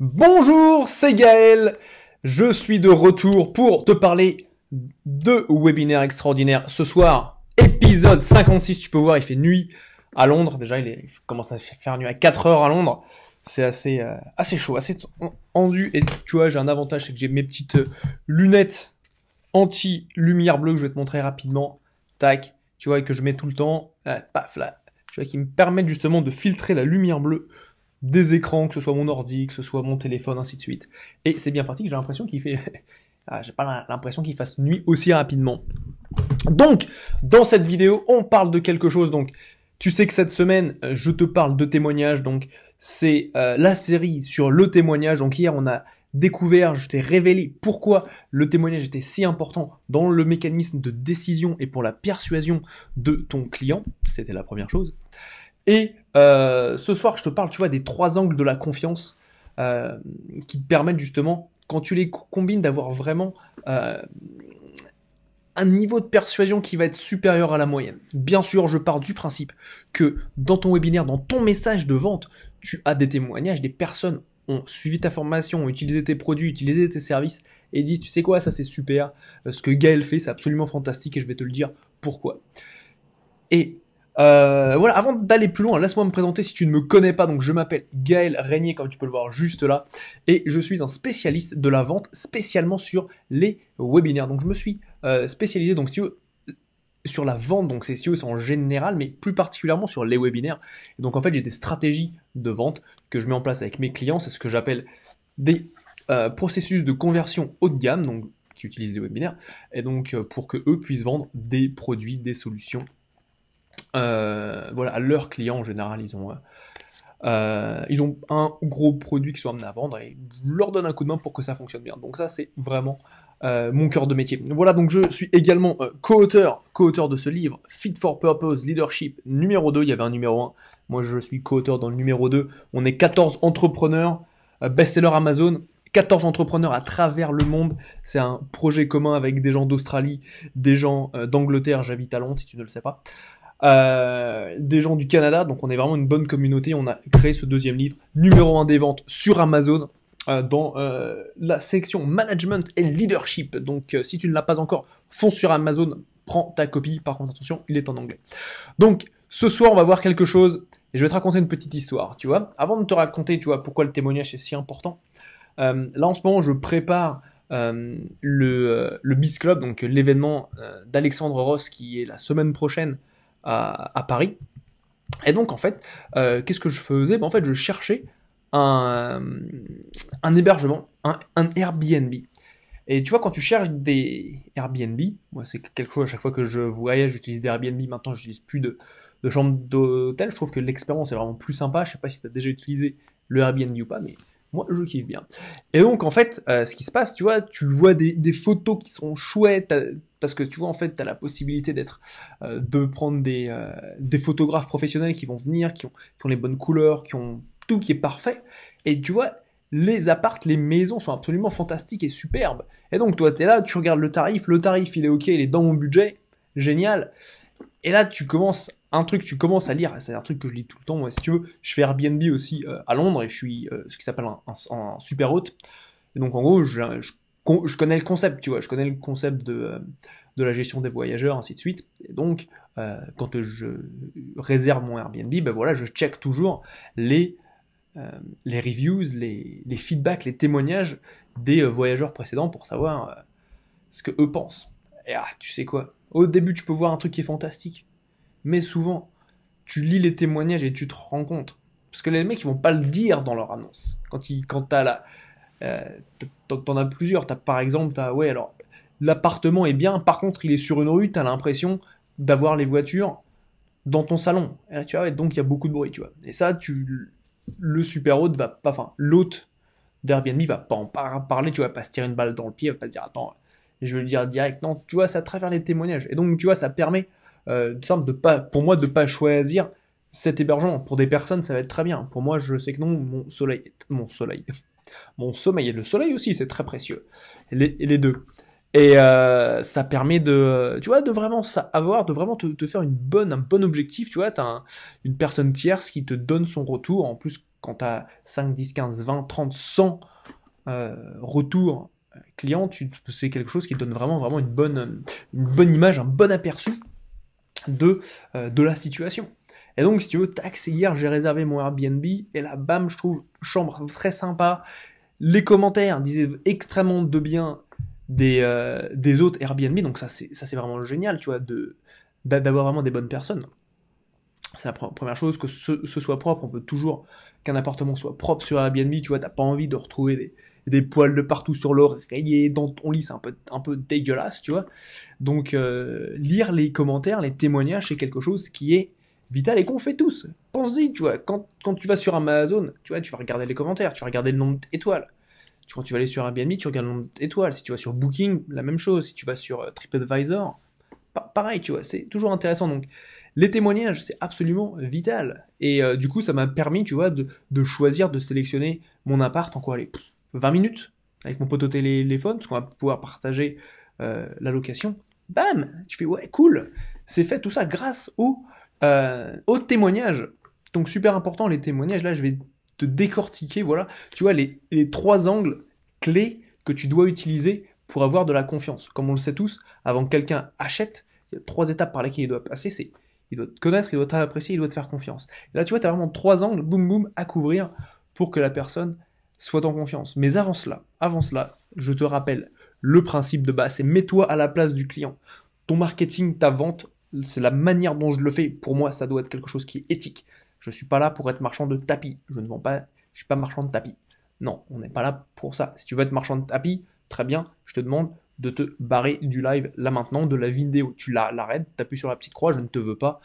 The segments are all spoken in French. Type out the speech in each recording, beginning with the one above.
Bonjour, c'est Gaël. Je suis de retour pour te parler de webinaire extraordinaire. Ce soir, épisode 56, tu peux voir, il fait nuit à Londres. Déjà, il, commence à faire nuit à 4 heures à Londres. C'est assez, euh, assez chaud, assez tendu. Et tu vois, j'ai un avantage, c'est que j'ai mes petites euh, lunettes anti-lumière bleue que je vais te montrer rapidement. Tac, tu vois, et que je mets tout le temps. Ah, paf, là. Tu vois, qui me permettent justement de filtrer la lumière bleue des écrans, que ce soit mon ordi, que ce soit mon téléphone, ainsi de suite. Et c'est bien pratique, j'ai l'impression qu'il fait... Ah, j'ai pas l'impression qu'il fasse nuit aussi rapidement. Donc, dans cette vidéo, on parle de quelque chose. Donc, tu sais que cette semaine, euh, je te parle de témoignages. Donc, c'est euh, la série sur le témoignage. Donc, hier, on a découvert, je t'ai révélé pourquoi le témoignage était si important dans le mécanisme de décision et pour la persuasion de ton client. C'était la première chose. Et euh, ce soir, je te parle, tu vois, des trois angles de la confiance euh, qui te permettent justement, quand tu les combines, d'avoir vraiment euh, un niveau de persuasion qui va être supérieur à la moyenne. Bien sûr, je pars du principe que dans ton webinaire, dans ton message de vente, tu as des témoignages, des personnes ont suivi ta formation, ont utilisé tes produits, utilisé tes services et disent, tu sais quoi, ça c'est super, ce que Gaël fait, c'est absolument fantastique et je vais te le dire pourquoi. Et euh, voilà, avant d'aller plus loin, laisse-moi me présenter si tu ne me connais pas. Donc, je m'appelle Gaël Régnier, comme tu peux le voir juste là, et je suis un spécialiste de la vente, spécialement sur les webinaires. Donc, je me suis euh, spécialisé, donc si sur la vente, donc c'est en général, mais plus particulièrement sur les webinaires. donc, en fait, j'ai des stratégies de vente que je mets en place avec mes clients. C'est ce que j'appelle des euh, processus de conversion haut de gamme, donc qui utilisent des webinaires, et donc pour que eux puissent vendre des produits, des solutions euh, voilà, leurs clients en général, ils ont, euh, euh, ils ont un gros produit qui sont amenés à vendre et je leur donne un coup de main pour que ça fonctionne bien. Donc ça, c'est vraiment mon cœur de métier. Voilà, donc je suis également co-auteur, co-auteur de ce livre, Fit for Purpose, Leadership, numéro 2, il y avait un numéro 1, moi je suis co-auteur dans le numéro 2, on est 14 entrepreneurs, best-seller Amazon, 14 entrepreneurs à travers le monde. C'est un projet commun avec des gens d'Australie, des gens d'Angleterre. J'habite à Londres, si tu ne le sais pas. Euh, des gens du Canada. Donc on est vraiment une bonne communauté. On a créé ce deuxième livre, numéro un des ventes sur Amazon. Euh, dans euh, la section management et leadership. Donc si tu ne l'as pas encore, fonce sur Amazon, prends ta copie. Par contre, attention, il est en anglais. Donc ce soir, on va voir quelque chose et je vais te raconter une petite histoire, tu vois. Avant de te raconter, tu vois, pourquoi le témoignage est si important. là, en ce moment, je prépare le, le Biz Club, donc l'événement d'Alexandre Ross qui est la semaine prochaine à, Paris. Et donc, en fait, euh, qu'est-ce que je faisais ben, En fait, je cherchais un, euh, un hébergement, un, Airbnb. Et tu vois, quand tu cherches des Airbnb, moi, c'est quelque chose à chaque fois que je voyage, j'utilise des Airbnb. Maintenant, je n'utilise plus de, de chambre d'hôtel. Je trouve que l'expérience est vraiment plus sympa. Je ne sais pas si tu as déjà utilisé le Airbnb ou pas, mais moi, je kiffe bien. Et donc, en fait, euh, ce qui se passe, tu vois, tu vois des, des photos qui sont chouettes, parce que tu vois en fait tu as la possibilité d'être euh, de prendre des, euh, des, photographes professionnels qui vont venir qui ont, les bonnes couleurs qui ont tout qui est parfait et tu vois les appartes, les maisons sont absolument fantastiques et superbes. Et donc toi, tu es là, tu regardes le tarif, le tarif, il est OK, il est dans mon budget, génial. Et là, tu commences un truc, tu commences à lire, c'est un truc que je lis tout le temps, moi, si tu veux, je fais Airbnb aussi euh, à Londres et je suis ce qui s'appelle un, super hôte. Et donc en gros, je je connais le concept, tu vois, je connais le concept de, euh, de la gestion des voyageurs, ainsi de suite. Et donc, euh, quand je réserve mon Airbnb, ben voilà, je check toujours les, euh, les reviews, les, les, feedbacks, les témoignages des voyageurs précédents pour savoir ce que eux pensent. Et ah, tu sais quoi Au début, tu peux voir un truc qui est fantastique, mais souvent, tu lis les témoignages et tu te rends compte. Parce que les mecs, ils vont pas le dire dans leur annonce. Quand, il quand t'as la, euh, t'en as plusieurs. T'as par exemple, t'as ouais, alors l'appartement est bien, par contre il est sur une rue, t'as l'impression d'avoir les voitures dans ton salon. tu donc il y a beaucoup de bruit, tu vois. Et ça, tu le super hôte va pas, enfin l'hôte d'Airbnb va pas en parler, tu vois, pas se tirer une balle dans le pied, va pas se dire attends, je vais le dire direct. Non, tu vois, ça travers les témoignages. Et donc tu vois, ça permet euh, de pas, pour moi, de pas choisir cet hébergement. Pour des personnes, ça va être très bien. Pour moi, je sais que non, mon soleil, mon soleil. Mon sommeil et le soleil aussi, c'est très précieux. Les, deux. Et euh, ça permet de, tu vois, de vraiment avoir, de vraiment te, faire une bonne, un bon objectif. Tu vois, tu as une personne tierce qui te donne son retour. En plus, quand tu as 5, 10, 15, 20, 30, 100 retours clients, c'est quelque chose qui donne vraiment, vraiment une bonne, une bonne image, un bon aperçu de, euh, de la situation. Et donc, si tu veux, tac, c'est hier, j'ai réservé mon Airbnb, et là, bam, je trouve chambre très sympa. Les commentaires disaient extrêmement de bien des, euh, des autres Airbnb, donc ça, c'est, ça, c'est vraiment génial, tu vois, de, d'avoir vraiment des bonnes personnes. C'est la première chose, que ce, soit propre. On veut toujours qu'un appartement soit propre sur Airbnb. Tu vois, t'as pas envie de retrouver des, des poils de partout sur l'oreiller, dans ton lit, c'est un peu, un peu dégueulasse, tu vois. Donc, euh, lire les commentaires, les témoignages, c'est quelque chose qui est vital et qu'on fait tous. Pense-y, tu vois, quand, tu vas sur Amazon, tu vois, tu vas regarder les commentaires, tu vas regarder le nombre d'étoiles. Quand tu vas aller sur Airbnb, tu regardes le nombre d'étoiles. Si tu vas sur Booking, la même chose. Si tu vas sur euh, TripAdvisor, pareil, tu vois, c'est toujours intéressant. Donc, les témoignages, c'est absolument vital. Et euh, du coup, ça m'a permis, tu vois, de, choisir, de sélectionner mon appart en quoi aller 20 minutes avec mon pote au téléphone, parce qu'on va pouvoir partager euh, la location. Bam Tu fais, ouais, cool C'est fait tout ça grâce au euh, au témoignage, donc super important les témoignages, là je vais te décortiquer, voilà, tu vois, les, trois angles clés que tu dois utiliser pour avoir de la confiance. Comme on le sait tous, avant que quelqu'un achète, il y a trois étapes par lesquelles il doit passer, c'est il doit te connaître, il doit t'apprécier, il doit te faire confiance. là, tu vois, tu as vraiment trois angles, boum, boum, à couvrir pour que la personne soit en confiance. Mais avant cela, avant cela, je te rappelle le principe de base, c'est mets-toi à la place du client. Ton marketing, ta vente c'est la manière dont je le fais. Pour moi, ça doit être quelque chose qui est éthique. Je ne suis pas là pour être marchand de tapis. Je ne vends pas, je suis pas marchand de tapis. Non, on n'est pas là pour ça. Si tu veux être marchand de tapis, très bien, je te demande de te barrer du live là maintenant, de la vidéo. Tu l'arrêtes, tu appuies sur la petite croix, je ne te veux pas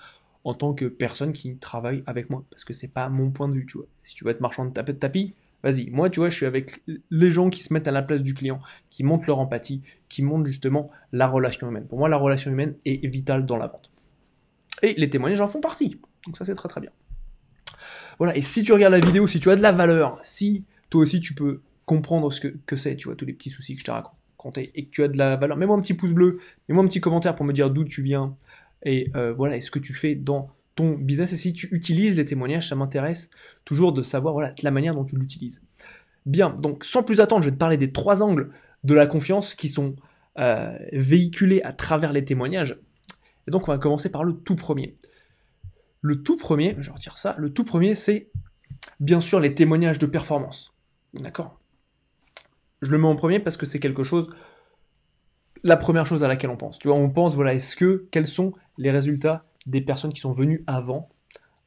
en tant que personne qui travaille avec moi, parce que n'est pas mon point de vue, tu vois. Si tu veux être marchand de tapis, Vas-y, moi, tu vois, je suis avec les gens qui se mettent à la place du client, qui montent leur empathie, qui montent justement la relation humaine. Pour moi, la relation humaine est vitale dans la vente. Et les témoignages en font partie. Donc ça, c'est très très bien. Voilà, et si tu regardes la vidéo, si tu as de la valeur, si toi aussi tu peux comprendre ce que, c'est, tu vois, tous les petits soucis que je t'ai racontés, et que tu as de la valeur, mets-moi un petit pouce bleu, mets-moi un petit commentaire pour me dire d'où tu viens, et euh, voilà, et ce que tu fais dans ton business et si tu utilises les témoignages, ça m'intéresse toujours de savoir la manière dont tu l'utilises. Bien, donc sans plus attendre, je vais te parler des trois angles de la confiance qui sont euh, véhiculés à travers les témoignages. Et donc on va commencer par le tout premier. Le tout premier, je retire ça, le tout premier c'est bien sûr les témoignages de performance. D'accord Je le mets en premier parce que c'est quelque chose la première chose à laquelle on pense. Tu vois, on pense voilà, est-ce que quels sont les résultats des personnes qui sont venues avant,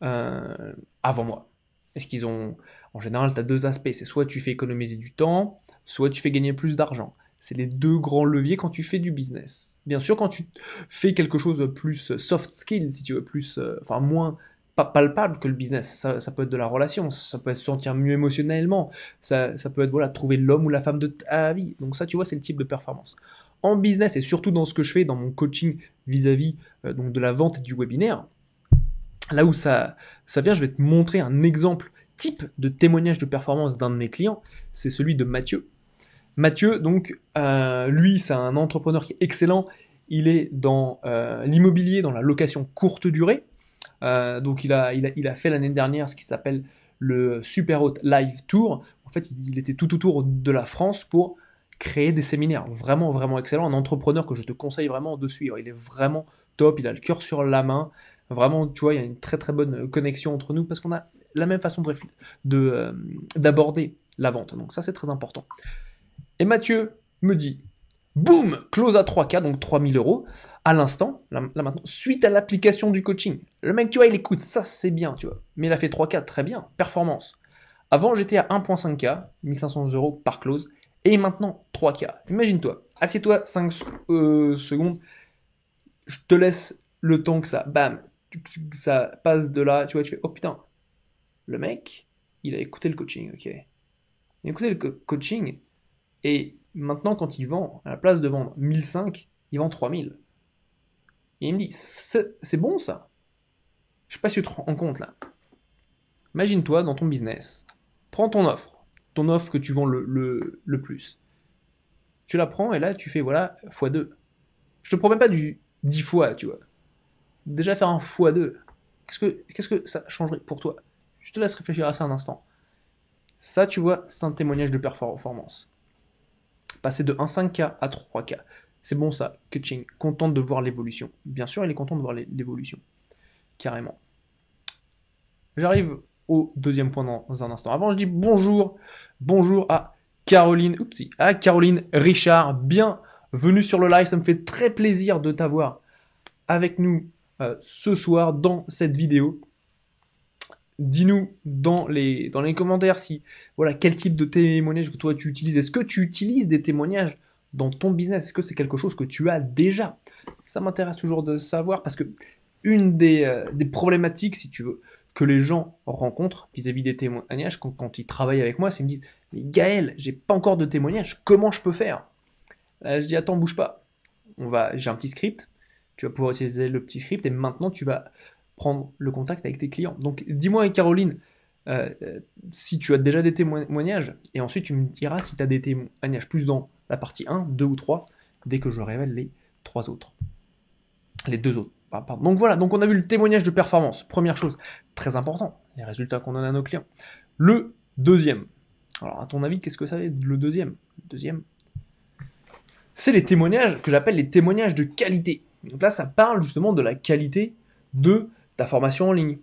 euh, avant moi. Est-ce qu'ils ont. En général, tu as deux aspects. C'est soit tu fais économiser du temps, soit tu fais gagner plus d'argent. C'est les deux grands leviers quand tu fais du business. Bien sûr, quand tu fais quelque chose de plus soft skill, si tu veux, plus. Euh, enfin, moins palpable que le business. Ça, peut être de la relation, ça peut être se sentir mieux émotionnellement, ça, ça peut être voilà, trouver l'homme ou la femme de ta vie. Donc ça, tu vois, c'est le type de performance en business et surtout dans ce que je fais dans mon coaching vis-à-vis euh, donc de la vente et du webinaire, là où ça, vient, je vais te montrer un exemple type de témoignage de performance d'un de mes clients, c'est celui de Mathieu. Mathieu, donc, euh, lui, c'est un entrepreneur qui est excellent. Il est dans euh, l'immobilier, dans la location courte durée. donc, il a, il a, il a fait l'année dernière ce qui s'appelle le Super Hot Live Tour. En fait, il était tout autour de la France pour créer des séminaires vraiment, vraiment excellent. Un entrepreneur que je te conseille vraiment de suivre. Il est vraiment top, il a le cœur sur la main. Vraiment, tu vois, il y a une très, très bonne connexion entre nous parce qu'on a la même façon d'aborder de, euh, d'aborder la vente. Donc ça, c'est très important. Et Mathieu me dit, boum, close à 3K, donc 3000 euros, à l'instant, là, maintenant, suite à l'application du coaching. Le mec, tu vois, il écoute, ça c'est bien, tu vois. Mais il a fait 3K, très bien, performance. Avant, j'étais à 1.5K, 1500 euros par close et maintenant 3K. Imagine-toi, assieds-toi 5 euh, secondes, je te laisse le temps que ça, bam, ça passe de là, tu vois, tu fais, oh putain, le mec, il a écouté le coaching, ok. Il a écouté le coaching, et maintenant quand il vend, à la place de vendre 1005, il vend 3000. Et il me dit, c'est bon ça Je sais pas si tu te rends compte là. Imagine-toi dans ton business, prends ton offre, ton offre que tu vends le, le, plus. Tu la prends et là, tu fais, voilà, x2. Je te promets pas du 10 fois, tu vois. Déjà faire un x2, qu'est-ce que, qu'est-ce que ça changerait pour toi Je te laisse réfléchir à ça un instant. Ça, tu vois, c'est un témoignage de performance. Passer de 1,5K à 3K. C'est bon ça, coaching, content de voir l'évolution. Bien sûr, il est content de voir l'évolution. Carrément. J'arrive au deuxième point dans un instant. Avant, je dis bonjour, bonjour à Caroline, oupsie, à Caroline Richard. Bienvenue sur le live. Ça me fait très plaisir de t'avoir avec nous euh, ce soir dans cette vidéo. Dis-nous dans les, dans les commentaires si, voilà, quel type de témoignage que toi tu utilises. Est-ce que tu utilises des témoignages dans ton business Est-ce que c'est quelque chose que tu as déjà Ça m'intéresse toujours de savoir parce que une des, euh, des problématiques, si tu veux, que les gens rencontrent vis-à-vis des témoignages, quand, ils travaillent avec moi, c'est me disent Mais Gaël, j'ai pas encore de témoignage, comment je peux faire Là, je dis Attends, bouge pas. On va, j'ai un petit script, tu vas pouvoir utiliser le petit script et maintenant tu vas prendre le contact avec tes clients. Donc dis-moi, Caroline, euh, euh, si tu as déjà des témoignages et ensuite tu me diras si tu as des témoignages plus dans la partie 1, 2 ou 3 dès que je révèle les trois autres. Les deux autres. Donc voilà, donc on a vu le témoignage de performance, première chose très important, les résultats qu'on donne à nos clients. Le deuxième. Alors, à ton avis, qu'est-ce que ça est le deuxième Le deuxième, c'est les témoignages que j'appelle les témoignages de qualité. Donc là, ça parle justement de la qualité de ta formation en ligne,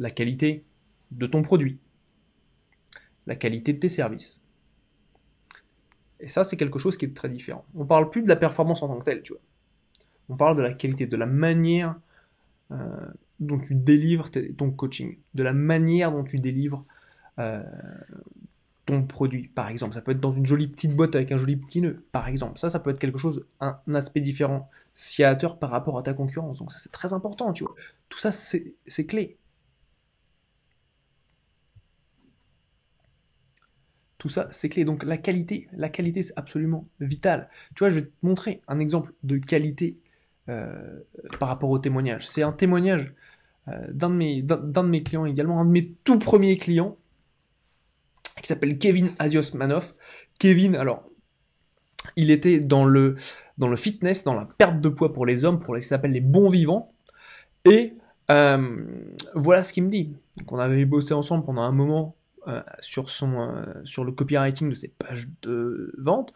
la qualité de ton produit, la qualité de tes services. Et ça, c'est quelque chose qui est très différent. On parle plus de la performance en tant que telle, tu vois. On parle de la qualité, de la manière euh, dont tu délivres ton coaching, de la manière dont tu délivres euh, ton produit, par exemple. Ça peut être dans une jolie petite boîte avec un joli petit nœud, par exemple. Ça, ça peut être quelque chose, un, aspect différent, sciateur par rapport à ta concurrence. Donc ça, c'est très important, tu vois. Tout ça, c'est clé. Tout ça, c'est clé. Donc la qualité, la qualité, c'est absolument vital. Tu vois, je vais te montrer un exemple de qualité euh, par rapport au témoignage. C'est un témoignage euh, d'un de, mes, de mes clients également, un de mes tout premiers clients, qui s'appelle Kevin Asiosmanov. Kevin, alors, il était dans le, dans le fitness, dans la perte de poids pour les hommes, pour les, qui s'appelle les bons vivants. Et euh, voilà ce qu'il me dit. Donc on avait bossé ensemble pendant un moment euh, sur, son, euh, sur le copywriting de ses pages de vente,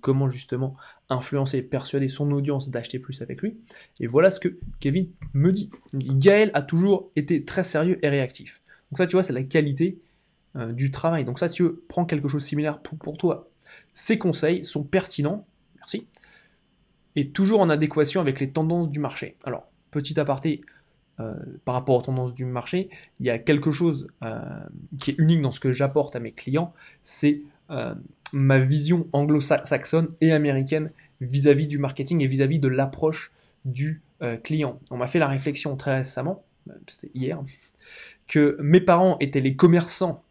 comment justement influencer et persuader son audience d'acheter plus avec lui. Et voilà ce que Kevin me dit. Il Gaël a toujours été très sérieux et réactif. Donc ça, tu vois, c'est la qualité euh, du travail. Donc ça, tu prends quelque chose de similaire pour, pour toi. Ses conseils sont pertinents, merci, et toujours en adéquation avec les tendances du marché. Alors, petit aparté, euh, par rapport aux tendances du marché, il y a quelque chose euh, qui est unique dans ce que j'apporte à mes clients, c'est euh, ma vision anglo-saxonne et américaine vis-à-vis du marketing et vis-à-vis -vis de l'approche du client. On m'a fait la réflexion très récemment, c'était hier, que mes parents étaient les commerçants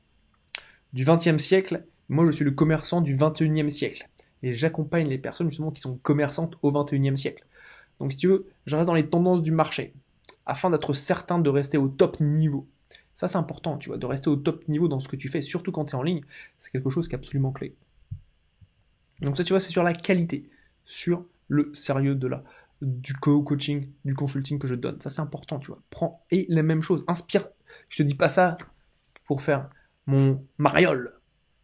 du XXe siècle, moi je suis le commerçant du XXIe siècle. Et j'accompagne les personnes justement qui sont commerçantes au XXIe siècle. Donc si tu veux, je reste dans les tendances du marché afin d'être certain de rester au top niveau. Ça, c'est important, tu vois, de rester au top niveau dans ce que tu fais, surtout quand tu es en ligne, c'est quelque chose qui est absolument clé. Donc ça, tu vois, c'est sur la qualité, sur le sérieux de la, du co-coaching, du consulting que je donne. Ça, c'est important, tu vois. Prends et la même chose, inspire. Je te dis pas ça pour faire mon mariole.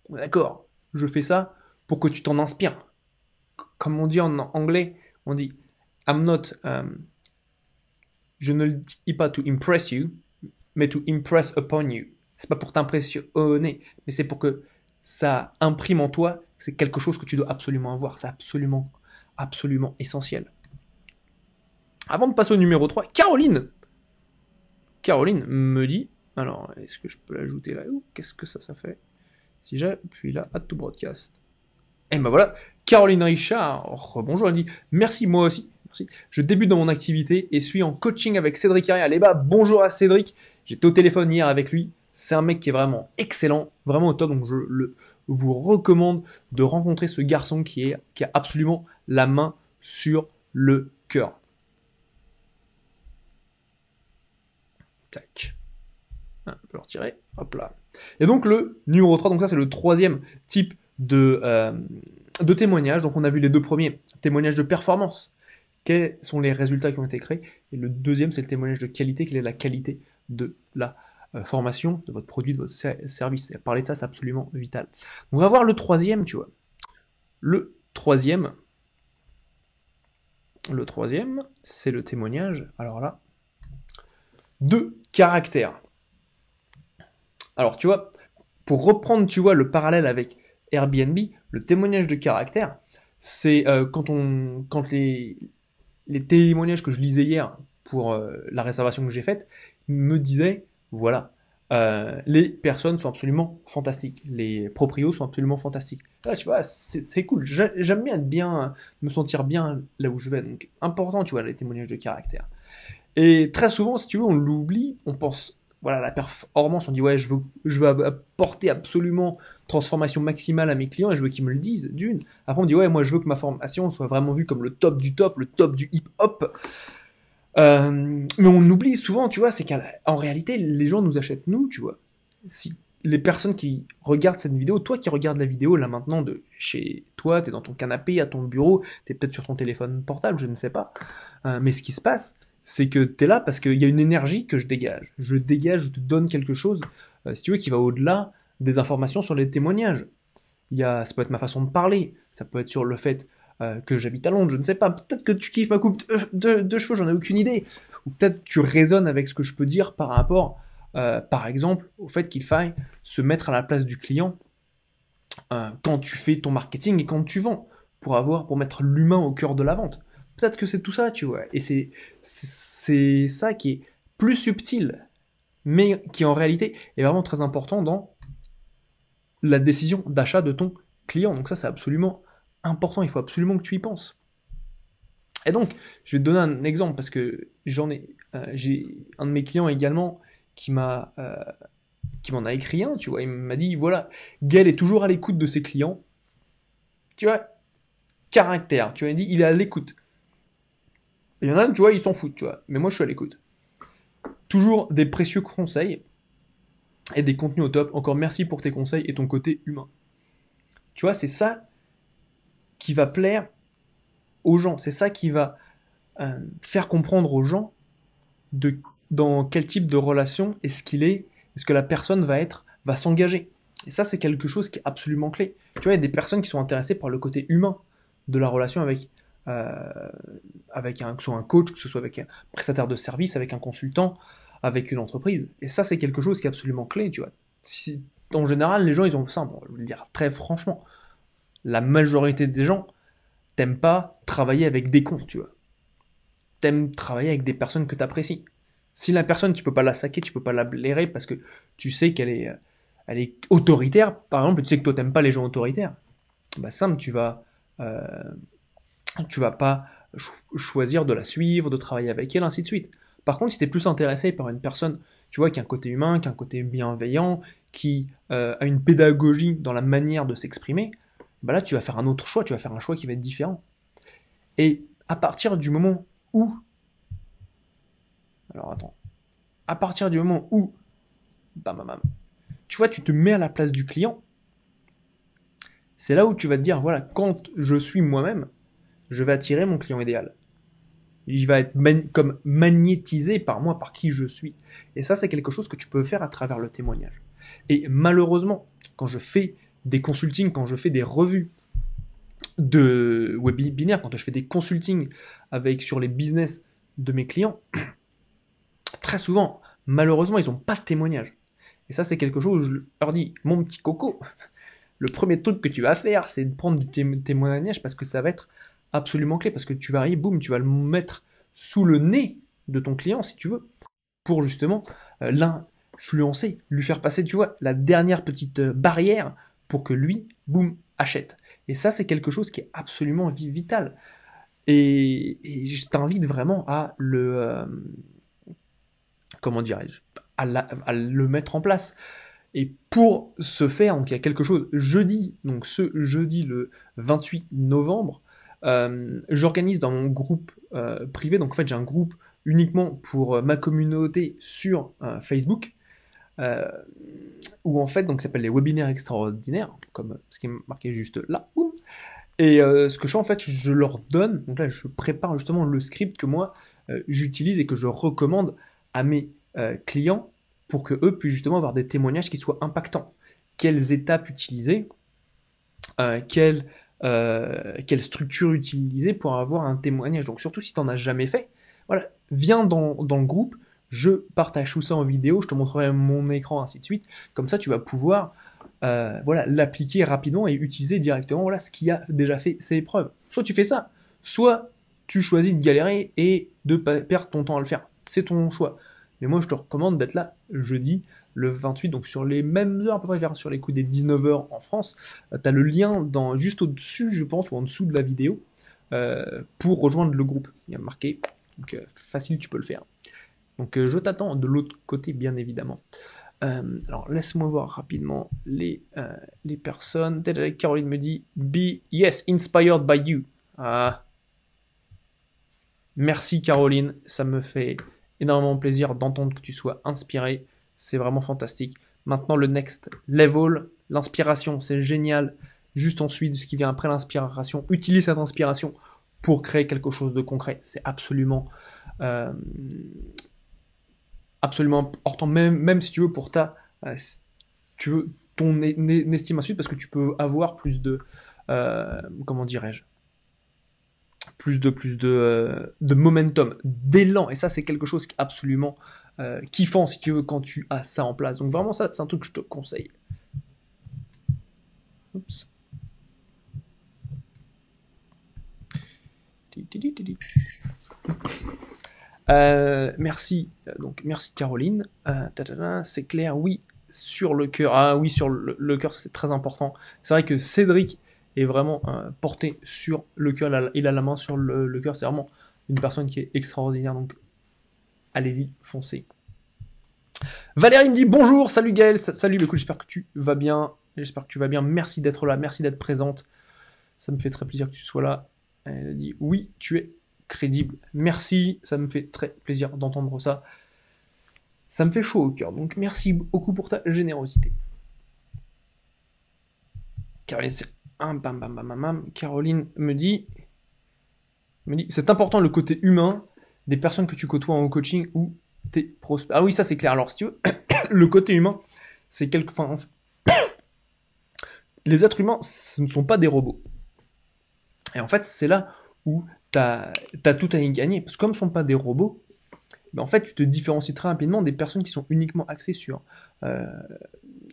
D'accord, je fais ça pour que tu t'en inspires. Comme on dit en anglais, on dit I'm not um, je ne le dis pas to impress you, mais to impress upon you. C'est pas pour t'impressionner, mais c'est pour que ça imprime en toi c'est quelque chose que tu dois absolument avoir. C'est absolument, absolument essentiel. Avant de passer au numéro 3, Caroline Caroline me dit, alors est-ce que je peux l'ajouter là ou qu'est-ce que ça ça fait Si j'appuie là, à tout broadcast. Et eh ben voilà, Caroline Richard, bonjour, elle dit merci moi aussi. Je débute dans mon activité et suis en coaching avec Cédric Ariel Les bas, bonjour à Cédric. J'étais au téléphone hier avec lui. C'est un mec qui est vraiment excellent, vraiment au top. Donc je le, vous recommande de rencontrer ce garçon qui, est, qui a absolument la main sur le cœur. Tac. Ah, on peut le retirer. Hop là. Et donc le numéro 3, donc ça c'est le troisième type de, euh, de témoignage. Donc on a vu les deux premiers. témoignages de performance quels sont les résultats qui ont été créés. Et le deuxième, c'est le témoignage de qualité, quelle est la qualité de la euh, formation, de votre produit, de votre service. Et parler de ça, c'est absolument vital. on va voir le troisième, tu vois. Le troisième, le troisième, c'est le témoignage, alors là, de caractère. Alors, tu vois, pour reprendre, tu vois, le parallèle avec Airbnb, le témoignage de caractère, c'est euh, quand, on, quand les, les témoignages que je lisais hier pour euh, la réservation que j'ai faite me disaient, voilà, euh, les personnes sont absolument fantastiques, les proprios sont absolument fantastiques. tu vois, c'est cool, j'aime bien bien, me sentir bien là où je vais, donc important, tu vois, les témoignages de caractère. Et très souvent, si tu veux, on l'oublie, on pense voilà la performance, on dit ouais je veux, je veux apporter absolument transformation maximale à mes clients et je veux qu'ils me le disent d'une. Après on dit ouais moi je veux que ma formation soit vraiment vue comme le top du top, le top du hip hop. Euh, mais on oublie souvent, tu vois, c'est qu'en réalité les gens nous achètent nous, tu vois. Si les personnes qui regardent cette vidéo, toi qui regardes la vidéo là maintenant de chez toi, tu es dans ton canapé, à ton bureau, tu es peut-être sur ton téléphone portable, je ne sais pas. Euh, mais ce qui se passe, c'est que tu es là parce qu'il y a une énergie que je dégage. Je dégage, je te donne quelque chose, euh, si tu veux, qui va au-delà des informations sur les témoignages. y ça peut être ma façon de parler, ça peut être sur le fait euh, que j'habite à Londres, je ne sais pas, peut-être que tu kiffes ma coupe de, cheveux, j'en ai aucune idée. Ou peut-être tu raisonnes avec ce que je peux dire par rapport, euh, par exemple, au fait qu'il faille se mettre à la place du client quand tu fais ton marketing et quand tu vends, pour avoir, pour mettre l'humain au cœur de la vente. Peut-être que c'est tout ça, tu vois. Et c'est, c'est ça qui est plus subtil, mais qui en réalité est vraiment très important dans la décision d'achat de ton client. Donc ça, c'est absolument important. Il faut absolument que tu y penses. Et donc, je vais te donner un exemple parce que j'en ai, euh, j'ai un de mes clients également qui m'a, euh, qui m'en a écrit un. Tu vois, il m'a dit voilà, Gaël est toujours à l'écoute de ses clients. Tu vois, caractère. Tu vois, il dit il est à l'écoute. Il y en a, tu vois, ils s'en foutent, tu vois. Mais moi, je suis à l'écoute. Toujours des précieux conseils et des contenus au top. Encore merci pour tes conseils et ton côté humain. Tu vois, c'est ça qui va plaire aux gens. C'est ça qui va euh, faire comprendre aux gens de, dans quel type de relation est-ce qu'il est, est-ce que la personne va être, va s'engager. Et ça, c'est quelque chose qui est absolument clé. Tu vois, il y a des personnes qui sont intéressées par le côté humain de la relation avec euh, avec un, que ce soit un coach, que ce soit avec un prestataire de service, avec un consultant, avec une entreprise. Et ça, c'est quelque chose qui est absolument clé, tu vois. Si, en général, les gens, ils ont ça, bon, je vais le dire très franchement, la majorité des gens t'aiment pas travailler avec des cons, tu vois. T'aimes travailler avec des personnes que t'apprécies. Si la personne, tu peux pas la saquer, tu peux pas la blairer parce que tu sais qu'elle est, elle est autoritaire, par exemple, tu sais que toi t'aimes pas les gens autoritaires, bah simple, tu vas... Euh, tu vas pas choisir de la suivre, de travailler avec elle, ainsi de suite. Par contre, si tu es plus intéressé par une personne, tu vois, qui a un côté humain, qui a un côté bienveillant, qui euh, a une pédagogie dans la manière de s'exprimer, bah là, tu vas faire un autre choix, tu vas faire un choix qui va être différent. Et à partir du moment où... Alors attends. À partir du moment où... Bam, bam, Tu vois, tu te mets à la place du client. C'est là où tu vas te dire, voilà, quand je suis moi-même, je vais attirer mon client idéal. Il va être comme magnétisé par moi, par qui je suis. Et ça, c'est quelque chose que tu peux faire à travers le témoignage. Et malheureusement, quand je fais des consultings, quand je fais des revues de webinaires, quand je fais des consultings avec, sur les business de mes clients, très souvent, malheureusement, ils n'ont pas de témoignage. Et ça, c'est quelque chose où je leur dis, mon petit coco, le premier truc que tu vas faire, c'est de prendre du témoignage parce que ça va être absolument clé parce que tu vas arriver, boum, tu vas le mettre sous le nez de ton client si tu veux, pour justement euh, l'influencer, lui faire passer, tu vois, la dernière petite euh, barrière pour que lui, boum, achète. Et ça, c'est quelque chose qui est absolument vital. Et, je t'invite vraiment à le, euh, comment dirais-je, à, le mettre en place. Et pour ce faire, donc il y a quelque chose jeudi, donc ce jeudi le 28 novembre, euh, j'organise dans mon groupe euh, privé, donc en fait j'ai un groupe uniquement pour euh, ma communauté sur Facebook, où en fait donc s'appelle les webinaires extraordinaires, comme ce qui est marqué juste là. Et ce que je fais en fait, je leur donne, donc là je prépare justement le script que moi j'utilise et que je recommande à mes clients pour que eux puissent justement avoir des témoignages qui soient impactants. Quelles étapes utiliser, quelles euh, quelle structure utiliser pour avoir un témoignage. Donc surtout si tu n'en as jamais fait, voilà, viens dans, dans, le groupe, je partage tout ça en vidéo, je te montrerai mon écran, ainsi de suite. Comme ça, tu vas pouvoir euh, voilà, l'appliquer rapidement et utiliser directement voilà, ce qui a déjà fait ses preuves. Soit tu fais ça, soit tu choisis de galérer et de perdre ton temps à le faire. C'est ton choix. Mais moi, je te recommande d'être là jeudi, le 28, donc sur les mêmes heures, à peu près vers sur les coups des 19h en France. Euh, tu as le lien dans, juste au-dessus, je pense, ou en dessous de la vidéo, euh, pour rejoindre le groupe. Il y a marqué, donc euh, facile, tu peux le faire. Donc je t'attends de l'autre côté, bien évidemment. alors laisse-moi voir rapidement les, les personnes. Caroline me dit, be yes, inspired by you. Ah. Merci Caroline, ça me fait énormément plaisir d'entendre que tu sois inspiré. C'est vraiment fantastique. Maintenant, le next level, l'inspiration, c'est génial. Juste ensuite, ce qui vient après l'inspiration, utilise cette inspiration pour créer quelque chose de concret. C'est absolument, euh, absolument important, même, si tu veux pour ta, euh, tu veux ton estime suite parce que tu peux avoir plus de, euh, comment dirais-je, plus de plus euh, de, momentum, d'élan. Et ça, c'est quelque chose qui est absolument euh, kiffant, si tu veux, quand tu as ça en place. Donc vraiment, ça, c'est un truc que je te conseille. Euh, merci, donc merci Caroline. c'est clair, oui, sur le cœur. Ah oui, sur le, le cœur, c'est très important. C'est vrai que Cédric est vraiment euh, porté sur le cœur. Il a la main sur le, cœur. C'est vraiment une personne qui est extraordinaire. Donc, allez-y, foncez. Valérie me dit bonjour, salut Gaël, salut, coup. j'espère que tu vas bien. J'espère que tu vas bien. Merci d'être là, merci d'être présente. Ça me fait très plaisir que tu sois là. Elle dit oui, tu es crédible. Merci, ça me fait très plaisir d'entendre ça. Ça me fait chaud au cœur. Donc merci beaucoup pour ta générosité. Car bam, bam, bam, Caroline me dit, c'est important le côté humain des personnes que tu côtoies en coaching ou tes prospects. Ah oui, ça c'est clair. Alors si tu veux, le côté humain, c'est quelque. les êtres humains, ce ne sont pas des robots. Et en fait, c'est là où tu as, tout à y gagner. Parce que comme ce ne sont pas des robots, ben, en fait, tu te différencies très rapidement des personnes qui sont uniquement axées sur euh,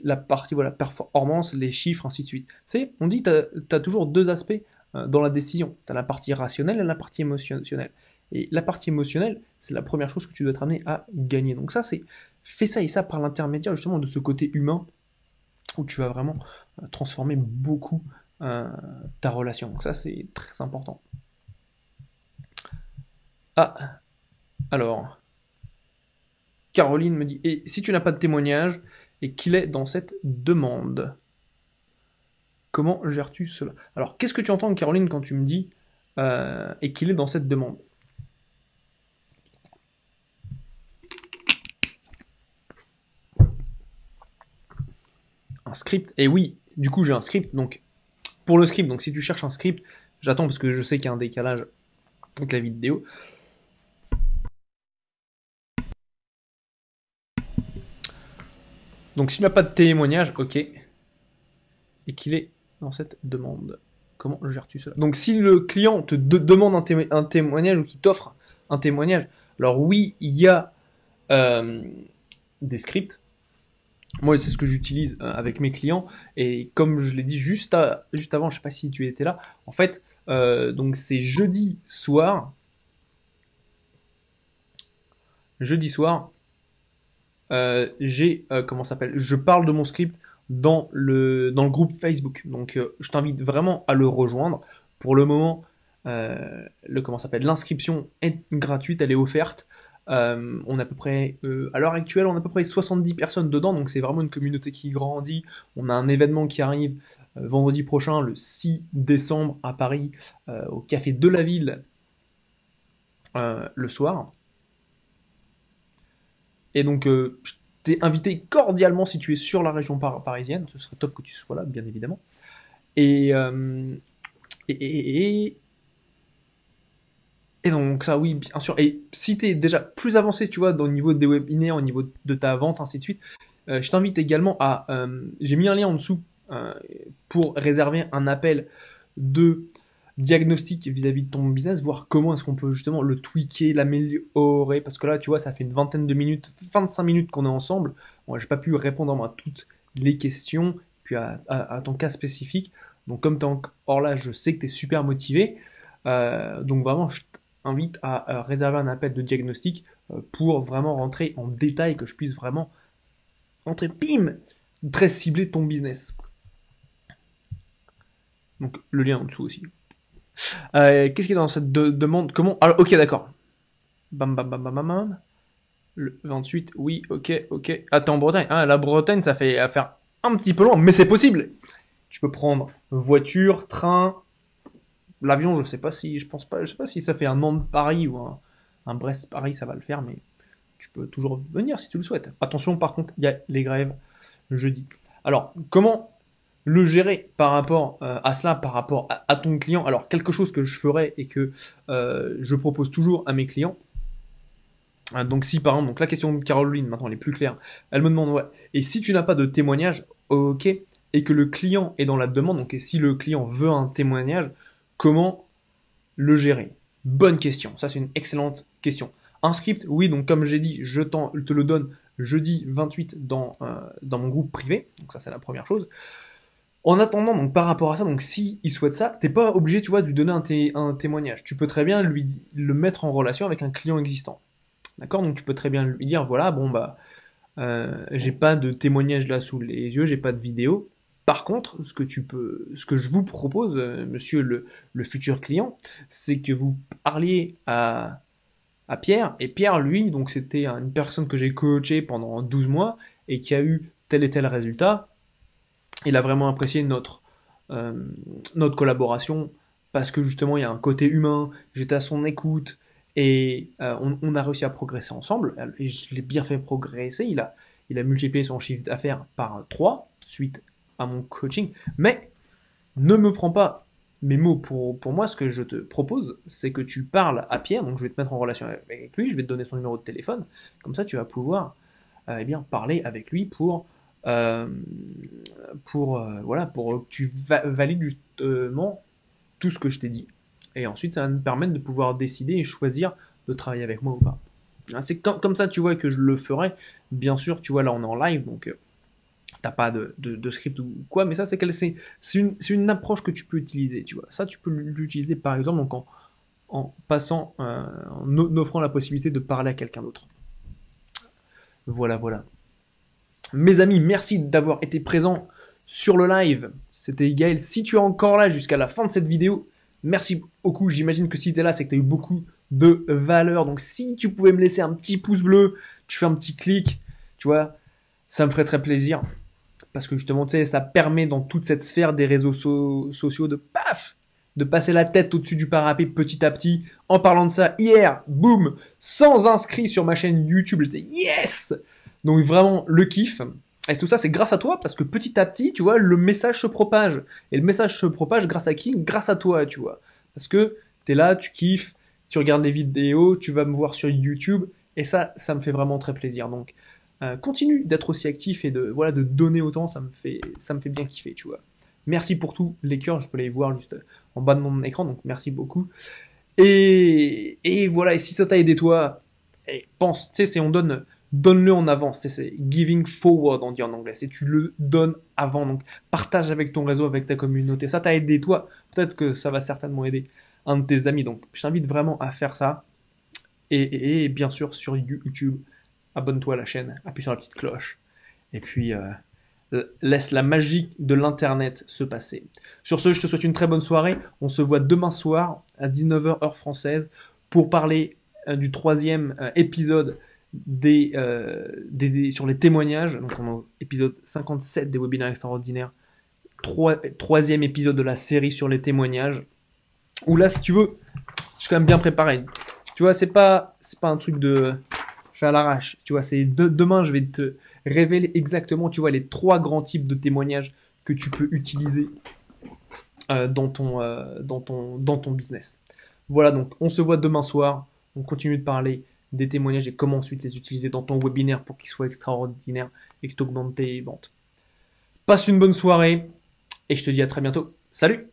la partie voilà, performance, les chiffres, ainsi de suite. C'est, on dit, tu as, toujours deux aspects euh, dans la décision. Tu as la partie rationnelle et la partie émotionnelle. Et la partie émotionnelle, c'est la première chose que tu dois être amené à gagner. Donc ça, c'est fais ça et ça par l'intermédiaire justement de ce côté humain où tu vas vraiment euh, transformer beaucoup euh, ta relation. Donc ça, c'est très important. Ah, alors, Caroline me dit, et si tu n'as pas de témoignage, et qu'il est dans cette demande. Comment gères-tu cela Alors, qu'est-ce que tu entends, Caroline, quand tu me dis euh, et qu'il est dans cette demande Un script, et eh oui, du coup j'ai un script, donc pour le script, donc si tu cherches un script, j'attends parce que je sais qu'il y a un décalage avec la vidéo. Donc s'il n'a pas de témoignage, ok. Et qu'il est dans cette demande. Comment gères-tu cela Donc si le client te demande un, témoignage ou qu'il t'offre un témoignage, alors oui, il y a euh, des scripts. Moi, c'est ce que j'utilise euh, avec mes clients. Et comme je l'ai dit juste, juste avant, je ne sais pas si tu étais là, en fait, euh, donc c'est jeudi soir. Jeudi soir, euh, j'ai euh, comment s'appelle Je parle de mon script dans le dans le groupe Facebook. Donc euh, je t'invite vraiment à le rejoindre. Pour le moment, le comment s'appelle L'inscription est gratuite, elle est offerte. on a à peu près, à l'heure actuelle, on a à peu près 70 personnes dedans, donc c'est vraiment une communauté qui grandit. On a un événement qui arrive vendredi prochain, le 6 décembre, à Paris, au Café de la Ville, le soir. Et donc, je euh, t'ai invité cordialement si tu es sur la région parisienne. Ce serait top que tu sois là, bien évidemment. Et, euh, et, et, donc, ça, oui, bien sûr. Et si tu es déjà plus avancé, tu vois, dans le niveau des webinaires, au niveau de ta vente, ainsi de suite, euh, je t'invite également à. J'ai mis un lien en dessous pour réserver un appel de diagnostic vis-à-vis de ton business, voir comment est-ce qu'on peut justement le tweaker, l'améliorer, parce que là, tu vois, ça fait une vingtaine de minutes, 25 minutes qu'on est ensemble. Moi, j'ai pas pu répondre à toutes les questions, puis à, ton cas spécifique. Donc, comme tant là, je sais que tu es super motivé. Euh, donc, vraiment, je t'invite à, euh, réserver un appel de diagnostic euh, pour vraiment rentrer en détail, que je puisse vraiment rentrer, bim, très cibler ton business. Donc, le lien en dessous aussi. Euh, qu'est-ce qui est dans cette demande Comment Alors, ah, ok, d'accord. Bam, bam, bam, bam, bam, Le 28, oui, ok, ok. Attends, Bretagne. Ah, la Bretagne, ça fait à faire un petit peu loin, mais c'est possible. Tu peux prendre voiture, train, l'avion. Je sais pas si, je pense pas, je sais pas si ça fait un de Paris ou un, un Brest Paris, ça va le faire, mais tu peux toujours venir si tu le souhaites. Attention, par contre, il y a les grèves jeudi. Alors, comment le gérer par rapport euh, à cela, par rapport à, ton client. Alors quelque chose que je ferai et que euh, je propose toujours à mes clients. Euh, donc si par exemple, donc la question de Caroline maintenant elle est plus claire, elle me demande et si tu n'as pas de témoignage, ok, et que le client est dans la demande, donc et si le client veut un témoignage, comment le gérer Bonne question, ça c'est une excellente question. Un script, oui, donc comme j'ai dit, je te le donne jeudi 28 dans, dans mon groupe privé, donc ça c'est la première chose. En attendant, donc par rapport à ça, donc si il souhaite ça, t'es pas obligé, tu vois, de lui donner un, témoignage. Tu peux très bien lui le mettre en relation avec un client existant. D'accord Donc tu peux très bien lui dire, voilà, bon bah, euh, j'ai pas de témoignage là sous les yeux, j'ai pas de vidéo. Par contre, ce que tu peux, ce que je vous propose, euh, monsieur le, futur client, c'est que vous parliez à à Pierre. Et Pierre, lui, donc c'était une personne que j'ai coachée pendant 12 mois et qui a eu tel et tel résultat il a vraiment apprécié notre, euh, notre collaboration parce que justement il y a un côté humain, j'étais à son écoute et euh, on, a réussi à progresser ensemble et je l'ai bien fait progresser. Il a, il a multiplié son chiffre d'affaires par 3 suite à mon coaching. Mais ne me prends pas mes mots pour, pour moi. Ce que je te propose, c'est que tu parles à Pierre. Donc je vais te mettre en relation avec lui, je vais te donner son numéro de téléphone. Comme ça, tu vas pouvoir euh, eh bien, parler avec lui pour euh, pour, euh, voilà, pour que tu valides justement tout ce que je t'ai dit. Et ensuite, ça va me permettre de pouvoir décider et choisir de travailler avec moi ou pas. Hein, c'est comme, ça, tu vois, que je le ferai. Bien sûr, tu vois, là, on est en live, donc tu euh, t'as pas de, script ou quoi, mais ça, c'est une, approche que tu peux utiliser, tu vois. Ça, tu peux l'utiliser, par exemple, en, passant, en offrant la possibilité de parler à quelqu'un d'autre. Voilà, voilà. Mes amis, merci d'avoir été présents sur le live. C'était Gaël. Si tu es encore là jusqu'à la fin de cette vidéo, merci beaucoup. J'imagine que si tu es là, c'est que tu as eu beaucoup de valeur. Donc si tu pouvais me laisser un petit pouce bleu, tu fais un petit clic, tu vois, ça me ferait très plaisir. Parce que justement, tu sais, ça permet dans toute cette sphère des réseaux sociaux de paf de passer la tête au-dessus du parapet petit à petit. En parlant de ça, hier, boum, sans inscrits sur ma chaîne YouTube, j'étais yes donc vraiment, le kiff. Et tout ça, c'est grâce à toi, parce que petit à petit, tu vois, le message se propage. Et le message se propage grâce à qui Grâce à toi, tu vois. Parce que t'es là, tu kiffes, tu regardes les vidéos, tu vas me voir sur YouTube, et ça, ça me fait vraiment très plaisir. Donc, euh, continue d'être aussi actif et de, voilà, de donner autant, ça me, fait, ça me fait bien kiffer, tu vois. Merci pour tous les cœurs, je peux les voir juste en bas de mon écran, donc merci beaucoup. Et, et voilà, et si ça t'a aidé toi, eh, pense, tu sais, c'est on donne donne-le en avance. C'est giving forward, on dit en anglais. C'est tu le donnes avant. Donc, partage avec ton réseau, avec ta communauté. Ça t'a aidé, toi. Peut-être que ça va certainement aider un de tes amis. Donc, je t'invite vraiment à faire ça. Et, bien sûr, sur YouTube, abonne-toi à la chaîne, appuie sur la petite cloche. Et puis, euh, laisse la magie de l'Internet se passer. Sur ce, je te souhaite une très bonne soirée. On se voit demain soir à 19h heure française pour parler euh, du troisième euh, épisode euh, des, sur les témoignages. Donc, on a épisode 57 des webinaires extraordinaires, troisième épisode de la série sur les témoignages. Où là, si tu veux, je suis quand même bien préparé. Tu vois, c'est pas, c'est pas un truc de. Je à l'arrache. Tu vois, c'est demain, je vais te révéler exactement, tu vois, les trois grands types de témoignages que tu peux utiliser euh, dans, ton, euh, dans, ton, dans ton business. Voilà, donc on se voit demain soir. On continue de parler des témoignages et comment ensuite les utiliser dans ton webinaire pour qu'ils soient extraordinaires et que tu augmentes tes ventes. Passe une bonne soirée et je te dis à très bientôt. Salut